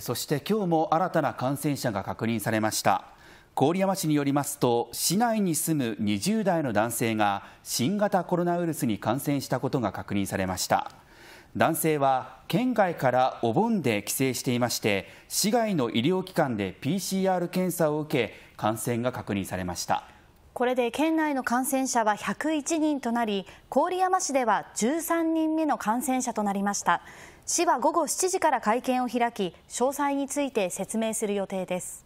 そして今日も新たな感染者が確認されました郡山市によりますと市内に住む20代の男性が新型コロナウイルスに感染したことが確認されました男性は県外からお盆で帰省していまして市外の医療機関で PCR 検査を受け感染が確認されましたこれで県内の感染者は101人となり郡山市では13人目の感染者となりました市は午後7時から会見を開き詳細について説明する予定です